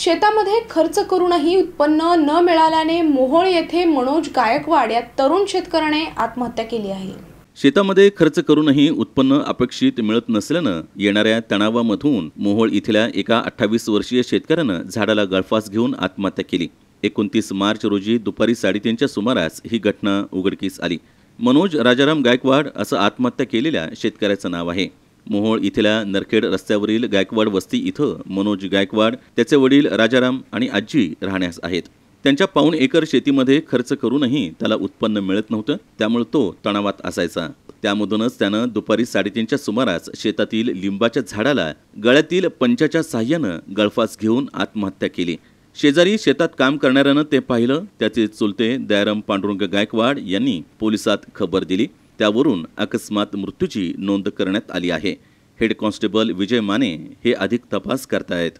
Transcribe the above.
शेतामध्ये खर्च करूनही उत्पन्न न मिळाल्याने मोहोळ येथे मनोज गायकवाड या तरुण शेतकऱ्याने आत्महत्या केली आहे शेतामध्ये खर्च करूनही उत्पन्न अपेक्षित मिळत नसल्यानं येणाऱ्या तणावामधून मोहोळ इथल्या एका अठ्ठावीस वर्षीय शेतकऱ्यानं झाडाला गळफास घेऊन आत्महत्या केली एकोणतीस मार्च रोजी दुपारी साडेतीनच्या सुमारास ही घटना उघडकीस आली मनोज राजाराम गायकवाड असं आत्महत्या केलेल्या शेतकऱ्याचं नाव आहे मोहोळ इथल्या नरखेड रस्त्यावरील गायकवाड वस्ती इथं मनोज गायकवाड त्याचे वडील राजाराम आणि आजी राहण्यास आहेत त्यांच्या पाऊण एकर शेतीमध्ये खर्च करूनही त्याला उत्पन्न मिळत नव्हतं त्यामुळे तो तणावात असायचा त्यामधूनच त्यानं दुपारी साडेतीनच्या सुमारास शेतातील लिंबाच्या झाडाला गळ्यातील पंचाच्या साह्यानं गळफास घेऊन आत्महत्या केली शेजारी शेतात काम करणाऱ्यानं ते पाहिलं त्याचे चुलते दयाराम पांडुरंग गायकवाड यांनी पोलिसात खबर दिली त्यावरून अकस्मात मृत्यूची नोंद करण्यात आली आहे हेड कॉन्स्टेबल विजय माने हे अधिक तपास करतायत